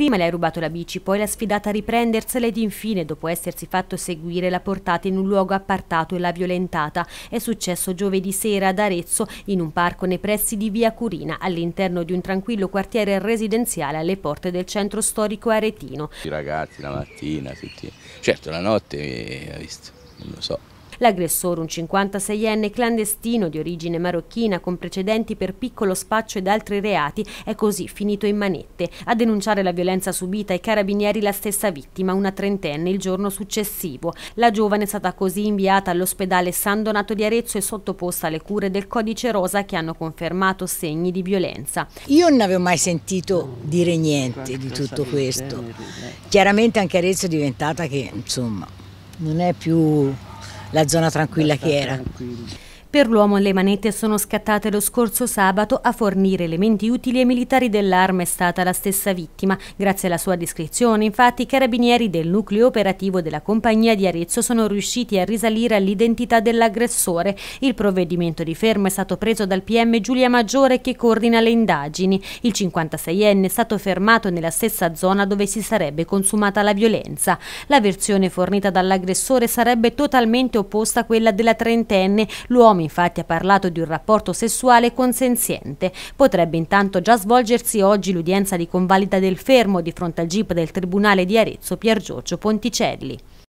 Prima le ha rubato la bici, poi l'ha sfidata a riprendersela ed infine, dopo essersi fatto seguire, l'ha portata in un luogo appartato e l'ha violentata. È successo giovedì sera ad Arezzo, in un parco nei pressi di Via Curina, all'interno di un tranquillo quartiere residenziale alle porte del centro storico aretino. I ragazzi la mattina, tutti... certo la notte, eh, ha visto, non lo so. L'aggressore, un 56enne clandestino di origine marocchina con precedenti per piccolo spaccio ed altri reati, è così finito in manette. A denunciare la violenza subita ai carabinieri la stessa vittima, una trentenne, il giorno successivo. La giovane è stata così inviata all'ospedale San Donato di Arezzo e sottoposta alle cure del codice rosa che hanno confermato segni di violenza. Io non avevo mai sentito dire niente di tutto questo. Chiaramente anche Arezzo è diventata che, insomma, non è più la zona tranquilla che era. Per l'uomo le manette sono scattate lo scorso sabato a fornire elementi utili ai militari dell'arma è stata la stessa vittima. Grazie alla sua descrizione, infatti, i carabinieri del nucleo operativo della compagnia di Arezzo sono riusciti a risalire all'identità dell'aggressore. Il provvedimento di fermo è stato preso dal PM Giulia Maggiore che coordina le indagini. Il 56enne è stato fermato nella stessa zona dove si sarebbe consumata la violenza. La versione fornita dall'aggressore sarebbe totalmente opposta a quella della trentenne. L'uomo uomo infatti ha parlato di un rapporto sessuale consenziente. Potrebbe intanto già svolgersi oggi l'udienza di convalida del fermo di fronte al GIP del Tribunale di Arezzo Pier Giorgio Ponticelli.